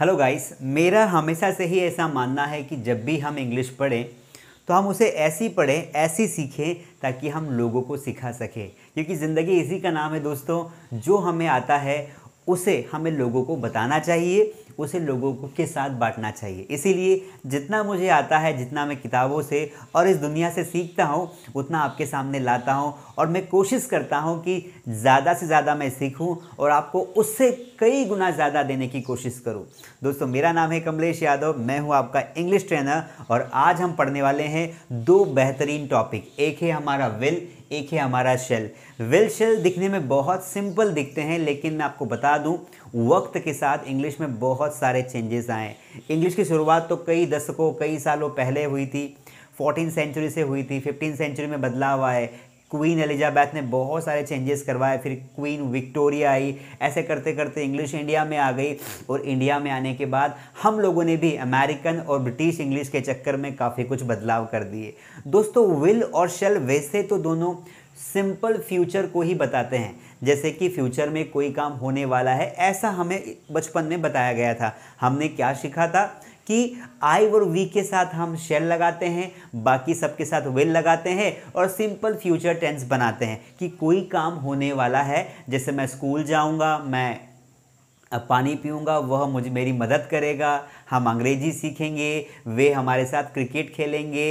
hello guys मेरा हमेशा से ही ऐसा मानना है कि जब भी हम इंग्लिश पढ़ें तो हम उसे ऐसी पढ़ें ऐसी सीखें ताकि हम लोगों को सिखा सकें क्योंकि ज़िंदगी इसी का नाम है दोस्तों जो हमें आता है उसे हमें लोगों को बताना चाहिए उसे लोगों को के साथ बांटना चाहिए इसीलिए जितना मुझे आता है जितना मैं किताबों से और इस दुनिया से सीखता हूँ उतना आपके सामने लाता हूँ और मैं कोशिश करता हूँ कि ज़्यादा से ज़्यादा मैं सीखूँ और आपको उससे कई गुना ज़्यादा देने की कोशिश करूँ दोस्तों मेरा नाम है कमलेश यादव मैं हूँ आपका इंग्लिश ट्रेनर और आज हम पढ़ने वाले हैं दो बेहतरीन टॉपिक एक है हमारा विल एक है हमारा शेल विल शेल दिखने में बहुत सिंपल दिखते हैं लेकिन मैं आपको बता दूं वक्त के साथ इंग्लिश में बहुत सारे चेंजेस आए इंग्लिश की शुरुआत तो कई दशकों कई सालों पहले हुई थी फोर्टीन सेंचुरी से हुई थी फिफ्टीन सेंचुरी में बदलाव आए क्वीन एलिजाबैथ ने बहुत सारे चेंजेस करवाए फिर क्वीन विक्टोरिया आई ऐसे करते करते इंग्लिश इंडिया में आ गई और इंडिया में आने के बाद हम लोगों ने भी अमेरिकन और ब्रिटिश इंग्लिश के चक्कर में काफ़ी कुछ बदलाव कर दिए दोस्तों विल और शेल वैसे तो दोनों सिंपल फ्यूचर को ही बताते हैं जैसे कि फ्यूचर में कोई काम होने वाला है ऐसा हमें बचपन में बताया गया था हमने क्या सीखा था कि आई और वी के साथ हम शेल लगाते हैं बाकी सबके साथ विल लगाते हैं और सिंपल फ्यूचर टेंस बनाते हैं कि कोई काम होने वाला है जैसे मैं स्कूल जाऊंगा मैं पानी पीऊँगा वह मुझे मेरी मदद करेगा हम अंग्रेजी सीखेंगे वे हमारे साथ क्रिकेट खेलेंगे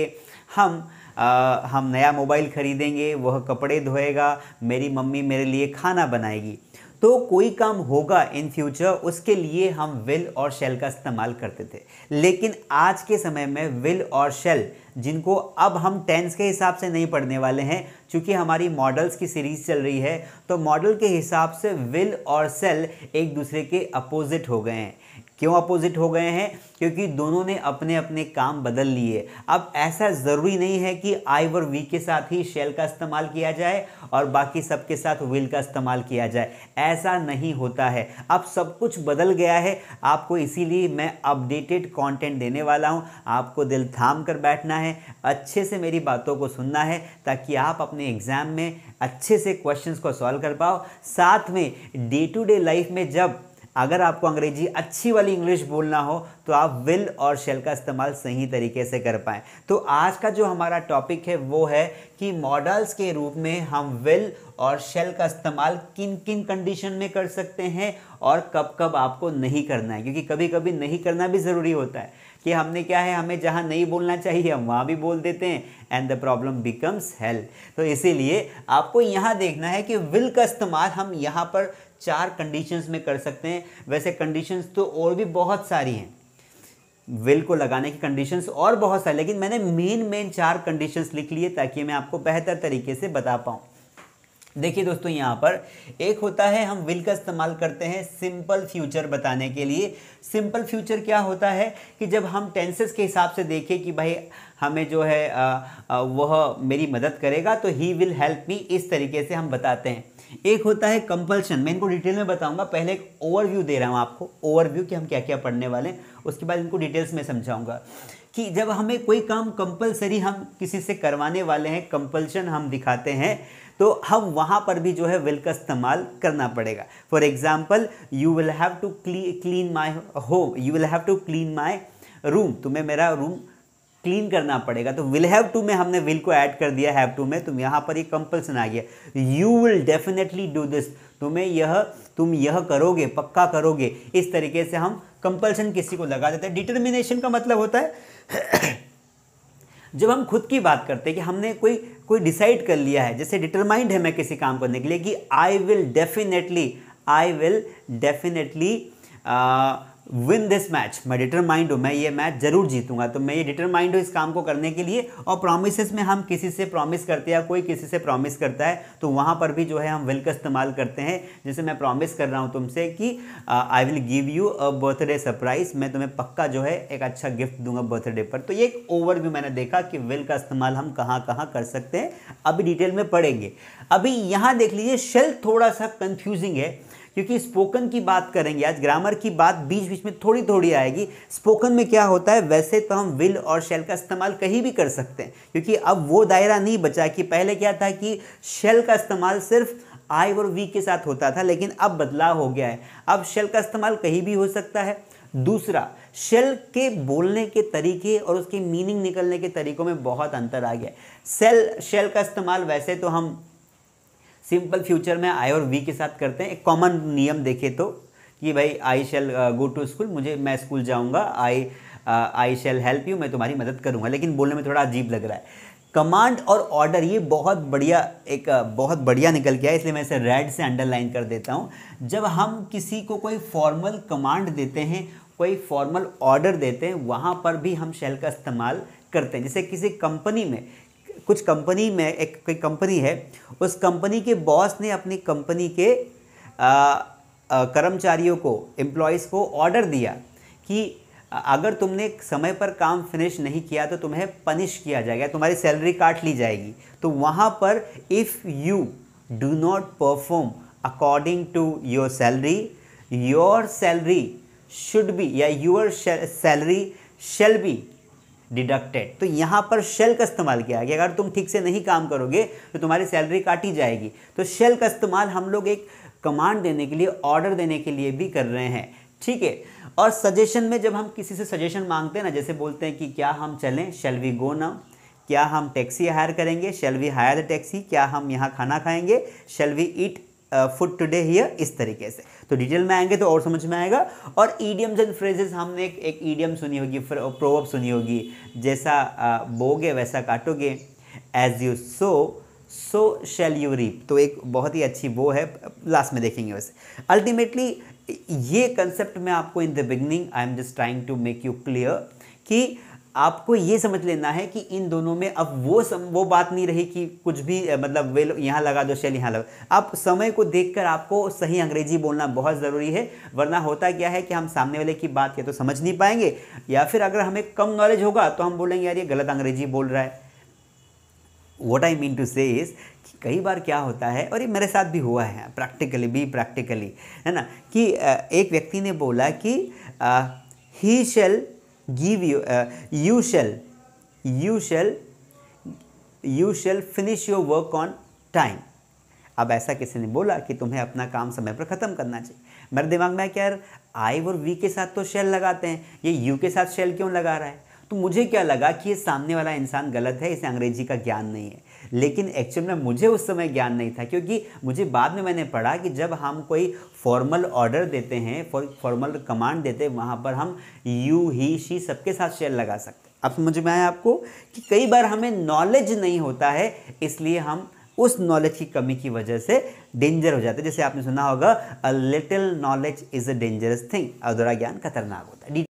हम आ, हम नया मोबाइल ख़रीदेंगे वह कपड़े धोएगा मेरी मम्मी मेरे लिए खाना बनाएगी तो कोई काम होगा इन फ्यूचर उसके लिए हम विल और शेल का इस्तेमाल करते थे लेकिन आज के समय में विल और शेल जिनको अब हम टेंस के हिसाब से नहीं पढ़ने वाले हैं क्योंकि हमारी मॉडल्स की सीरीज चल रही है तो मॉडल के हिसाब से विल और सेल एक दूसरे के अपोजिट हो गए हैं क्यों अपोजिट हो गए हैं क्योंकि दोनों ने अपने अपने काम बदल लिए अब ऐसा ज़रूरी नहीं है कि आई और वी के साथ ही शेल का इस्तेमाल किया जाए और बाकी सबके साथ विल का इस्तेमाल किया जाए ऐसा नहीं होता है अब सब कुछ बदल गया है आपको इसीलिए मैं अपडेटेड कंटेंट देने वाला हूं आपको दिल थाम कर बैठना है अच्छे से मेरी बातों को सुनना है ताकि आप अपने एग्ज़ाम में अच्छे से क्वेश्चंस को सॉल्व कर पाओ साथ में डे टू डे लाइफ में जब अगर आपको अंग्रेजी अच्छी वाली इंग्लिश बोलना हो तो आप विल और शेल का इस्तेमाल सही तरीके से कर पाएँ तो आज का जो हमारा टॉपिक है वो है कि मॉडल्स के रूप में हम विल और शेल का इस्तेमाल किन किन कंडीशन में कर सकते हैं और कब कब आपको नहीं करना है क्योंकि कभी कभी नहीं करना भी ज़रूरी होता है कि हमने क्या है हमें जहाँ नहीं बोलना चाहिए हम वहाँ भी बोल देते हैं and the problem becomes health तो इसीलिए आपको यहाँ देखना है कि विल का इस्तेमाल हम यहाँ पर चार कंडीशंस में कर सकते हैं वैसे कंडीशंस तो और भी बहुत सारी हैं विल को लगाने की कंडीशंस और बहुत सारी लेकिन मैंने मेन मेन चार कंडीशंस लिख लिए ताकि मैं आपको बेहतर तरीके से बता पाऊँ देखिए दोस्तों यहाँ पर एक होता है हम विल का इस्तेमाल करते हैं सिंपल फ्यूचर बताने के लिए सिंपल फ्यूचर क्या होता है कि जब हम टेंसेस के हिसाब से देखें कि भाई हमें जो है वह मेरी मदद करेगा तो ही विल हेल्प मी इस तरीके से हम बताते हैं एक होता है कंपल्शन मैं इनको डिटेल में बताऊंगा पहले एक ओवरव्यू दे रहा हूँ आपको ओवरव्यू कि हम क्या क्या पढ़ने वाले हैं उसके बाद इनको डिटेल्स में समझाऊंगा कि जब हमें कोई काम कंपलसरी हम किसी से करवाने वाले हैं कंपल्शन हम दिखाते हैं तो हम वहाँ पर भी जो है विल का इस्तेमाल करना पड़ेगा for example you will have to clean my home you will have to clean my room तुम्हें मेरा रूम क्लीन करना पड़ेगा तो विल हैव टू में हमने विल को ऐड कर दिया हैव टू में तुम यहाँ पर ये कंपल्सन आ गया you will definitely do this तुम्हें यह तुम यह करोगे पक्का करोगे इस तरीके से हम कंपल्सन किसी को लगा देते हैं डिटर्मिनेशन का मतलब होता है जब हम खुद की बात करते हैं कि हमने कोई कोई डिसाइड कर लिया है जैसे डिटरमाइंड है मैं किसी काम करने के लिए कि I will definitely I will definitely win this match मैं डिटरमाइंड हूँ मैं ये मैच जरूर जीतूंगा तो मैं ये डिटरमाइंड हूँ इस काम को करने के लिए और प्रोमिस में हम किसी से प्रॉमिस करते हैं या कोई किसी से प्रॉमिस करता है तो वहाँ पर भी जो है हम विल का इस्तेमाल करते हैं जैसे मैं प्रॉमिस कर रहा हूँ तुमसे कि I will give you a birthday surprise मैं तुम्हें पक्का जो है एक अच्छा गिफ्ट दूंगा बर्थडे पर तो ये एक व्यू मैंने देखा कि विल का इस्तेमाल हम कहाँ कहाँ कर सकते हैं अभी डिटेल में पढ़ेंगे अभी यहाँ देख लीजिए शेल थोड़ा सा कन्फ्यूजिंग है क्योंकि स्पोकन की बात करेंगे आज ग्रामर की बात बीच बीच में थोड़ी थोड़ी आएगी स्पोकन में क्या होता है वैसे तो हम विल और शेल का इस्तेमाल कहीं भी कर सकते हैं क्योंकि अब वो दायरा नहीं बचा कि पहले क्या था कि शेल का इस्तेमाल सिर्फ आई और वी के साथ होता था लेकिन अब बदलाव हो गया है अब शेल का इस्तेमाल कहीं भी हो सकता है दूसरा शेल के बोलने के तरीके और उसकी मीनिंग निकलने के तरीकों में बहुत अंतर आ गया सेल शेल का इस्तेमाल वैसे तो हम सिंपल फ्यूचर में आई और वी के साथ करते हैं एक कॉमन नियम देखे तो कि भाई I shall go to school मुझे मैं स्कूल जाऊँगा I I shall help you मैं तुम्हारी मदद करूँगा लेकिन बोलने में थोड़ा अजीब लग रहा है कमांड और ऑर्डर ये बहुत बढ़िया एक uh, बहुत बढ़िया निकल गया है इसलिए मैं इसे रेड से अंडरलाइन कर देता हूँ जब हम किसी को कोई फॉर्मल कमांड देते हैं कोई फॉर्मल ऑर्डर देते हैं वहाँ पर भी हम शेल का इस्तेमाल करते हैं जैसे किसी कंपनी में कुछ कंपनी में एक कोई कंपनी है उस कंपनी के बॉस ने अपनी कंपनी के कर्मचारियों को एम्प्लॉयज़ को ऑर्डर दिया कि अगर तुमने समय पर काम फिनिश नहीं किया तो तुम्हें पनिश किया जाएगा तुम्हारी सैलरी काट ली जाएगी तो वहाँ पर if you do not perform according to your salary your salary should be या your salary shall be deducted तो यहाँ पर शेल का इस्तेमाल किया गया अगर तुम ठीक से नहीं काम करोगे तो तुम्हारी सैलरी काटी जाएगी तो शेल का इस्तेमाल हम लोग एक कमांड देने के लिए ऑर्डर देने के लिए भी कर रहे हैं ठीक है और सजेशन में जब हम किसी से सजेशन मांगते हैं ना जैसे बोलते हैं कि क्या हम चलें शेल वी गो नाउ क्या हम टैक्सी हायर करेंगे shall we hire the taxi क्या हम यहाँ खाना खाएंगे shall we eat food today here इस तरीके से तो डिटेल में आएंगे तो और समझ में आएगा और ईडियम्स एंड फ्रेजेस हमने एक एक ईडियम सुनी होगी प्रोवर्ब सुनी होगी जैसा uh, बोगे वैसा काटोगे as you so so shall you reap तो एक बहुत ही अच्छी वो है लास्ट में देखेंगे वैसे अल्टीमेटली ये कंसेप्ट मैं आपको in the beginning I am just trying to make you clear कि आपको ये समझ लेना है कि इन दोनों में अब वो सम, वो बात नहीं रही कि कुछ भी मतलब वे यहाँ लगा दो शेल यहाँ लगा आप समय को देखकर आपको सही अंग्रेजी बोलना बहुत ज़रूरी है वरना होता क्या है कि हम सामने वाले की बात या तो समझ नहीं पाएंगे या फिर अगर हमें कम नॉलेज होगा तो हम बोलेंगे यार ये गलत अंग्रेजी बोल रहा है वॉट आई मीन टू से कई बार क्या होता है और ये मेरे साथ भी हुआ है प्रैक्टिकली भी प्रैक्टिकली है ना कि एक व्यक्ति ने बोला कि he shall give you uh, you shall you shall you shall finish your work on time अब ऐसा किसी ने बोला कि तुम्हें अपना काम समय पर ख़त्म करना चाहिए मेरे दिमाग में क्या यार आई और वी के साथ तो शेल लगाते हैं ये यू के साथ शेल क्यों लगा रहा है तो मुझे क्या लगा कि ये सामने वाला इंसान गलत है इसे अंग्रेजी का ज्ञान नहीं है लेकिन एक्चुअल में मुझे उस समय ज्ञान नहीं था क्योंकि मुझे बाद में मैंने पढ़ा कि जब हम कोई फॉर्मल ऑर्डर देते हैं फॉर्मल कमांड देते हैं वहाँ पर हम यू ही शी सबके साथ शेयर लगा सकते हैं अब समझ में आया आपको कि कई बार हमें नॉलेज नहीं होता है इसलिए हम उस नॉलेज की कमी की वजह से डेंजर हो जाते हैं जैसे आपने सुना होगा a little knowledge is a dangerous thing अधूरा ज्ञान खतरनाक होता है